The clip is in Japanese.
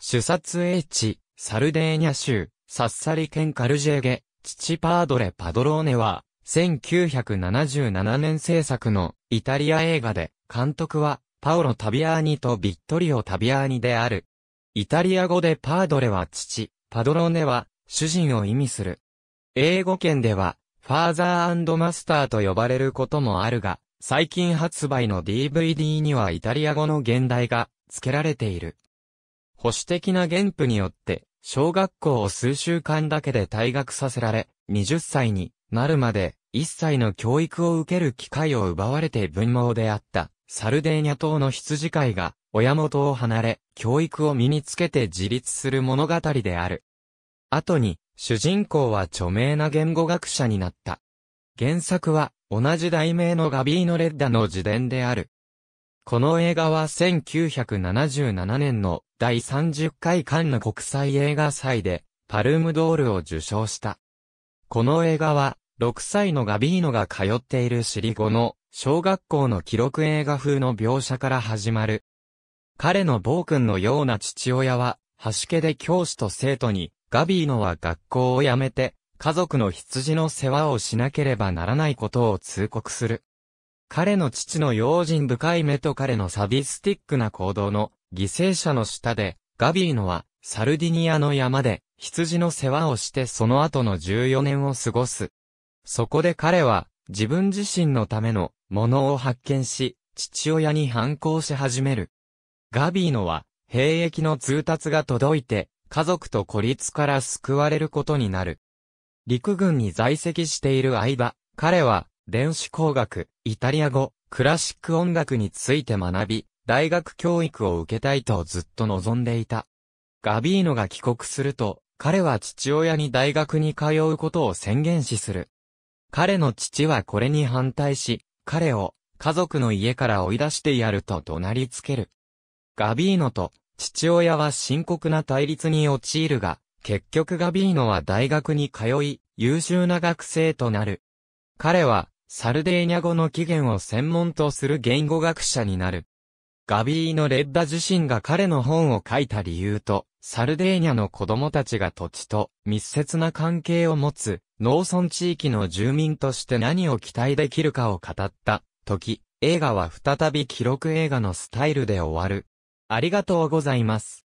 主殺 H、サルデーニャ州、サッサリ県カルジェーゲ、父パードレ・パドローネは、1977年制作のイタリア映画で、監督はパオロ・タビアーニとビットリオ・タビアーニである。イタリア語でパードレは父、パドローネは主人を意味する。英語圏では、ファーザーマスターと呼ばれることもあるが、最近発売の DVD にはイタリア語の現代が付けられている。保守的な原譜によって、小学校を数週間だけで退学させられ、20歳になるまで、一切の教育を受ける機会を奪われて文盲であった、サルデーニャ島の羊飼いが、親元を離れ、教育を身につけて自立する物語である。後に、主人公は著名な言語学者になった。原作は、同じ題名のガビーノ・レッダの自伝である。この映画は1977年の第30回カンヌ国際映画祭でパルムドールを受賞した。この映画は6歳のガビーノが通っているシリゴの小学校の記録映画風の描写から始まる。彼の暴君のような父親は、端家で教師と生徒に、ガビーノは学校を辞めて、家族の羊の世話をしなければならないことを通告する。彼の父の用心深い目と彼のサビスティックな行動の犠牲者の下で、ガビーノはサルディニアの山で羊の世話をしてその後の14年を過ごす。そこで彼は自分自身のためのものを発見し、父親に反抗し始める。ガビーノは兵役の通達が届いて家族と孤立から救われることになる。陸軍に在籍している間、彼は電子工学、イタリア語、クラシック音楽について学び、大学教育を受けたいとずっと望んでいた。ガビーノが帰国すると、彼は父親に大学に通うことを宣言しする。彼の父はこれに反対し、彼を家族の家から追い出してやると怒鳴りつける。ガビーノと父親は深刻な対立に陥るが、結局ガビーノは大学に通い、優秀な学生となる。彼はサルデーニャ語の起源を専門とする言語学者になる。ガビーノ・レッダ自身が彼の本を書いた理由と、サルデーニャの子供たちが土地と密接な関係を持つ農村地域の住民として何を期待できるかを語った時、映画は再び記録映画のスタイルで終わる。ありがとうございます。